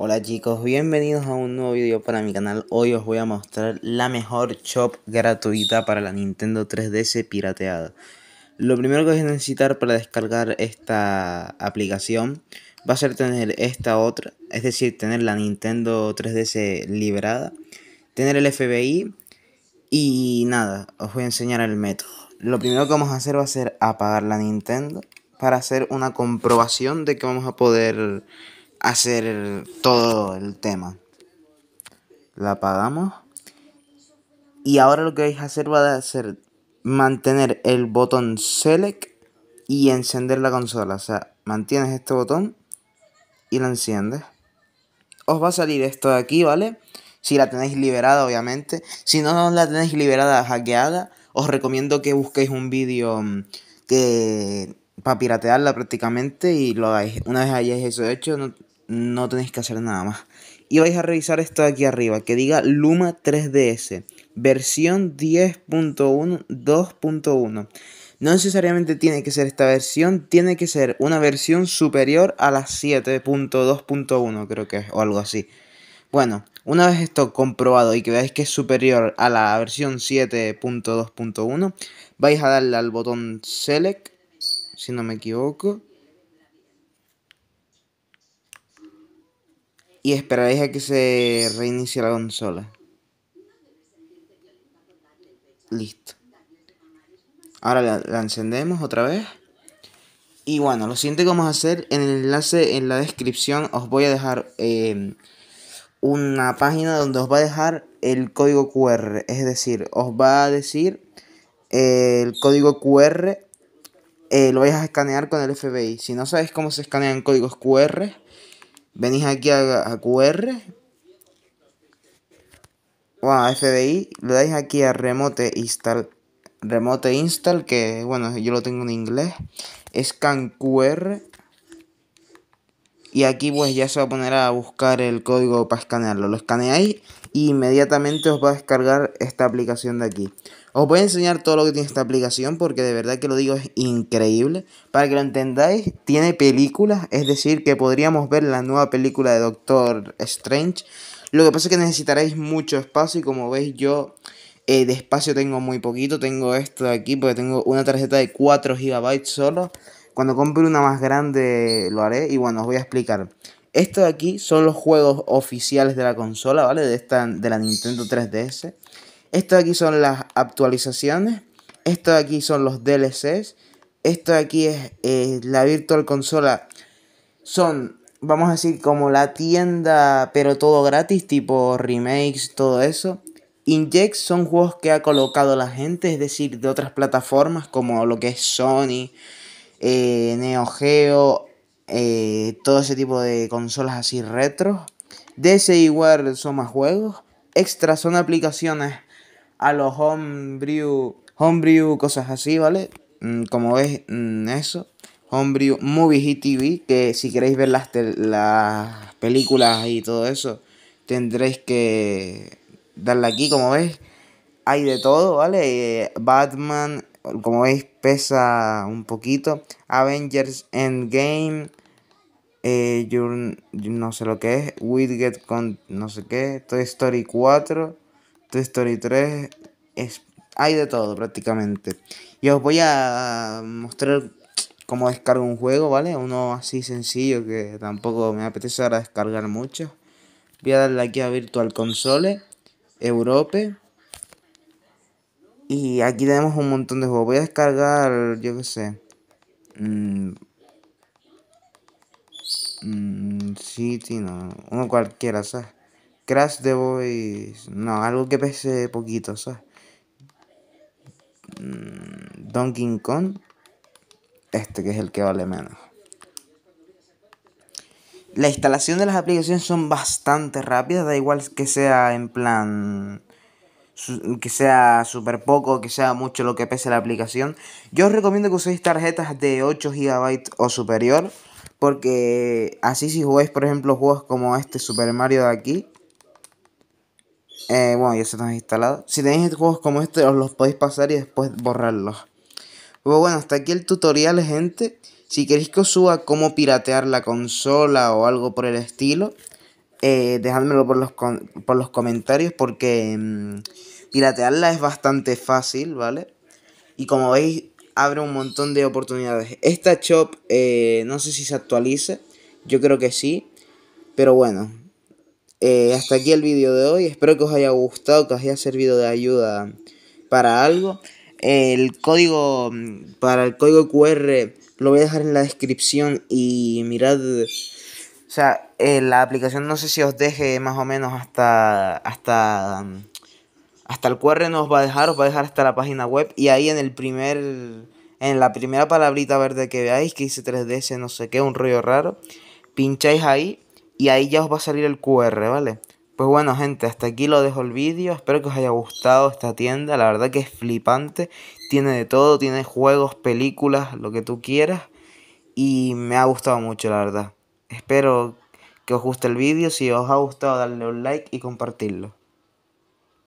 Hola chicos, bienvenidos a un nuevo video para mi canal. Hoy os voy a mostrar la mejor shop gratuita para la Nintendo 3DS pirateada. Lo primero que vais a necesitar para descargar esta aplicación va a ser tener esta otra, es decir, tener la Nintendo 3DS liberada, tener el FBI y nada, os voy a enseñar el método. Lo primero que vamos a hacer va a ser apagar la Nintendo para hacer una comprobación de que vamos a poder hacer todo el tema. La apagamos. Y ahora lo que vais a hacer va a ser mantener el botón select y encender la consola. O sea, mantienes este botón y la enciendes. Os va a salir esto de aquí, ¿vale? Si la tenéis liberada, obviamente. Si no la tenéis liberada, hackeada, os recomiendo que busquéis un vídeo mm, que para piratearla prácticamente y lo hagáis. Una vez hayáis eso hecho, no, no tenéis que hacer nada más. Y vais a revisar esto de aquí arriba, que diga Luma 3DS, versión 10.1.2.1 No necesariamente tiene que ser esta versión, tiene que ser una versión superior a la 7.2.1, creo que es, o algo así. Bueno, una vez esto comprobado y que veáis que es superior a la versión 7.2.1, vais a darle al botón Select, si no me equivoco. y esperaréis a que se reinicie la consola. Listo. Ahora la, encendemos otra vez. Y bueno, lo siguiente que vamos a hacer, en el enlace en la descripción os voy a dejar em, una página donde os va a dejar el código QR. Es decir, os va a decir eh, el código QR, eh, lo vais a escanear con el FBI. Si no sabéis cómo se escanean códigos QR, venís aquí a, QR o a FDI, le dais aquí a Remote Install, Remote Install, que bueno, yo lo tengo en inglés, Scan QR, y aquí pues ya se va a poner a buscar el código para escanearlo. Lo escaneáis y inmediatamente os va a descargar esta aplicación de aquí. Os voy a enseñar todo lo que tiene esta aplicación porque de verdad que lo digo es increíble. Para que lo entendáis, tiene películas, es decir, que podríamos ver la nueva película de Doctor Strange. Lo que pasa es que necesitaréis mucho espacio y como veis yo eh, de espacio tengo muy poquito. Tengo esto aquí porque tengo una tarjeta de 4 GB solo. Cuando compre una más grande lo haré y bueno, os voy a explicar. Esto de aquí son los juegos oficiales de la consola, ¿vale? De, esta, de la Nintendo 3DS. Esto de aquí son las actualizaciones. Esto de aquí son los DLCs. Esto de aquí es eh, la Virtual Consola. Son, vamos a decir, como la tienda, pero todo gratis, tipo remakes, todo eso. Inject son juegos que ha colocado la gente, es decir, de otras plataformas como lo que es Sony, eh, Neo Geo, eh, todo ese tipo de consolas así retro. World son más juegos. Extra son aplicaciones a los homebrew, homebrew cosas así, ¿vale? Mm, como ves, mm, eso. Homebrew Movies y TV, que si queréis ver las, las películas y todo eso, tendréis que darle aquí, como ves. Hay de todo, ¿vale? Eh, Batman, como veis pesa un poquito. Avengers Endgame. Eh, yo no sé lo que es. Widget con no sé qué. Toy Story 4. Toy Story 3. Es, hay de todo prácticamente. Y os voy a mostrar cómo descargo un juego, ¿vale? Uno así sencillo que tampoco me apetece ahora descargar mucho. Voy a darle aquí a Virtual Console. Europe. Y aquí tenemos un montón de juegos. Voy a descargar, yo qué sé. Mm, mm, City, no. Uno cualquiera, ¿sabes? Crash the Boys. No, algo que pese poquito, ¿sabes? Mm, Donkey Kong. Este que es el que vale menos. La instalación de las aplicaciones son bastante rápidas, da igual que sea en plan que sea súper poco, que sea mucho lo que pese la aplicación. Yo os recomiendo que uséis tarjetas de 8 GB o superior, porque así si jugáis, por ejemplo, juegos como este Super Mario de aquí, eh, bueno, ya se nos instalado. Si tenéis juegos como este, os los podéis pasar y después borrarlos. Pero bueno, hasta aquí el tutorial, gente. Si queréis que os suba cómo piratear la consola o algo por el estilo, eh, dejádmelo por los, por los comentarios porque... Mm, Piratearla es bastante fácil, ¿vale? Y como veis, abre un montón de oportunidades. Esta shop, eh, no sé si se actualice, yo creo que sí, pero bueno. Eh, hasta aquí el vídeo de hoy, espero que os haya gustado, que os haya servido de ayuda para algo. El código, para el código QR lo voy a dejar en la descripción y mirad... O sea, eh, la aplicación no sé si os deje más o menos hasta, hasta hasta el QR nos va a dejar, os va a dejar hasta la página web y ahí en el primer en la primera palabrita verde que veáis que dice 3DS no sé qué, un rollo raro, pincháis ahí y ahí ya os va a salir el QR, ¿vale? Pues bueno, gente, hasta aquí lo dejo el vídeo. Espero que os haya gustado esta tienda. La verdad que es flipante. Tiene de todo, tiene juegos, películas, lo que tú quieras. Y me ha gustado mucho, la verdad. Espero que os guste el vídeo. Si os ha gustado, darle un like y compartirlo.